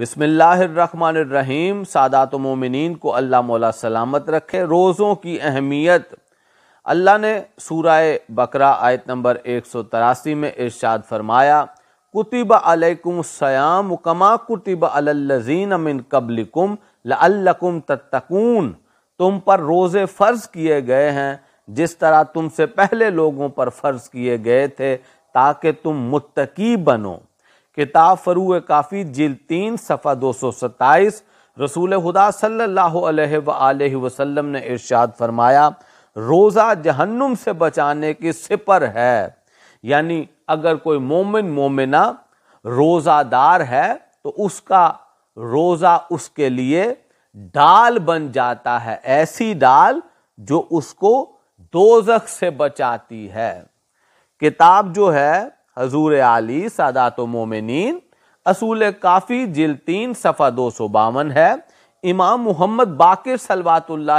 बसमीम सादात मोमिन को अल्लाह मौला सलामत रखे रोज़ों की अहमियत अल्लाह ने सूरा बकरा आयत नंबर एक सौ तिरासी में इर्शाद फरमाया कुतिब अलैकुम सयाम कमा कुतिब अलजीन अमिन कबलिकुम लकुम तत्तकून तुम पर रोज़े फ़र्ज़ किए गए हैं जिस तरह तुमसे पहले लोगों पर फ़र्ज़ किए गए थे ताकि तुम मुत्तकी बनो किताब फ़रू काफ़ी जिल तीन सफ़ा दो सौ सत्ताईस रसूल खुदा सल्ला वसलम ने इर्शाद फरमाया रोज़ा जहन्नुम से बचाने की सिपर है यानी अगर कोई मोमिन मोमिना रोज़ादार है तो उसका रोज़ा उसके लिए डाल बन जाता है ऐसी डाल जो उसको दोजख से बचाती है किताब जो है हजूर आली सादात मोमिन असूल काफ़ी जिल तीन सफ़ा दो सौ बावन है इमाम मोहम्मद बाकर सलवातल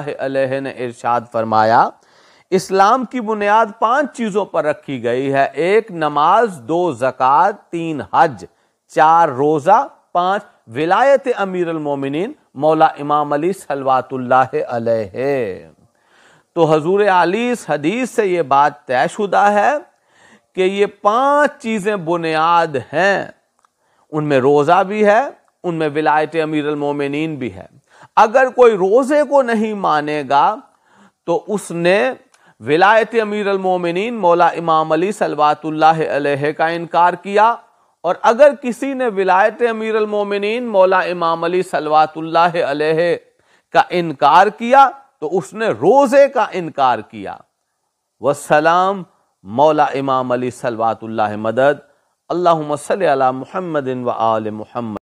ने इरशाद फरमाया इस्लाम की बुनियाद पांच चीज़ों पर रखी गई है एक नमाज दो जक़ात तीन हज चार रोज़ा पांच विलायत अमीर अमीरमिन मौला इमाम अली सलवातुल्लाह तो हजूर आली इस हदीस से ये बात तयशुदा है कि ये पांच चीज़ें बुनियाद हैं उनमें रोज़ा भी है उनमें विलायत अमीर मोमिन भी है अगर कोई रोज़े को नहीं मानेगा तो उसने विलायत अमीर मोमिन मौला इमाम अली सलवातुल्ला का इनकार किया और अगर किसी ने विलायत अमीर मोमिन मौला इमाम अली सलवातुल्ला का इनकार किया तो उसने रोज़े का इनकार किया वसलाम मौला इमाम अली सलवातुल्ल मदद अल्लाह सल महमदिन व आल महमद